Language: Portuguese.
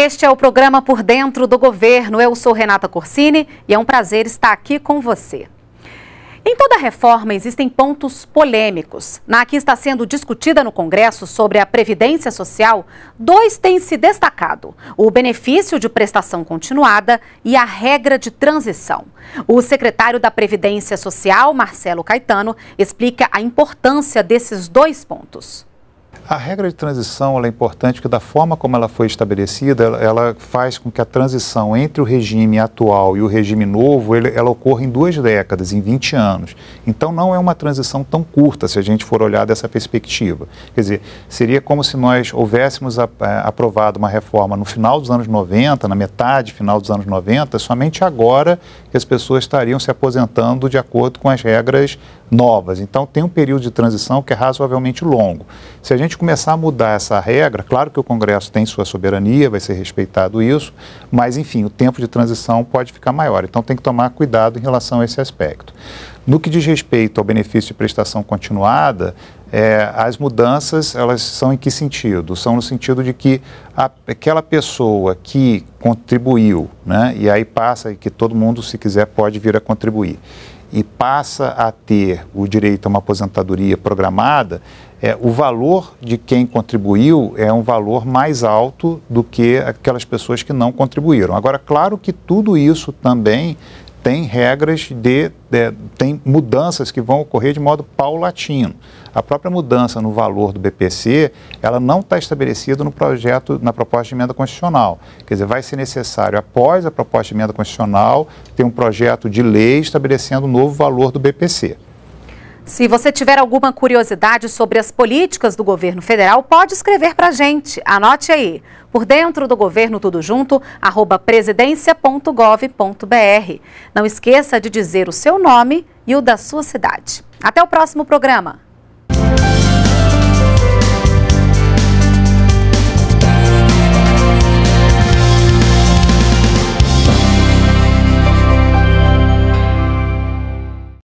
Este é o programa Por Dentro do Governo. Eu sou Renata Corsini e é um prazer estar aqui com você. Em toda reforma existem pontos polêmicos. Na que está sendo discutida no Congresso sobre a Previdência Social, dois têm se destacado: o benefício de prestação continuada e a regra de transição. O secretário da Previdência Social, Marcelo Caetano, explica a importância desses dois pontos. A regra de transição é importante porque da forma como ela foi estabelecida, ela, ela, faz com que a transição entre o regime atual e o regime novo, ele, ela ocorra em duas décadas, em 20 anos. Então não é uma transição tão curta, se a gente for olhar dessa perspectiva. Quer dizer, seria como se nós houvéssemos a, a, é, aprovado uma reforma no final dos anos 90, na metade final dos anos 90, somente agora que as pessoas estariam se aposentando de acordo com as regras novas. Então tem um período de transição que é razoavelmente longo. Se a gente começar a mudar essa regra, claro que o Congresso tem sua soberania, vai ser respeitado isso, mas, enfim, o tempo de transição pode ficar maior. Então, tem que tomar cuidado em relação a esse aspecto. No que diz respeito ao benefício de prestação continuada, é, as mudanças elas são em que sentido? São no sentido de que a, aquela pessoa que contribuiu, né, e aí passa, e que todo mundo, se quiser, pode vir a contribuir, e passa a ter o direito a uma aposentadoria programada, é, o valor de quem contribuiu é um valor mais alto do que aquelas pessoas que não contribuíram. Agora, claro que tudo isso também tem regras de, de, tem mudanças que vão ocorrer de modo paulatino. A própria mudança no valor do BPC, ela não está estabelecida no projeto, na proposta de emenda constitucional. Quer dizer, vai ser necessário, após a proposta de emenda constitucional, ter um projeto de lei estabelecendo o um novo valor do BPC. Se você tiver alguma curiosidade sobre as políticas do governo federal, pode escrever para a gente. Anote aí. Por dentro do governo tudo junto, arroba presidência.gov.br. Não esqueça de dizer o seu nome e o da sua cidade. Até o próximo programa.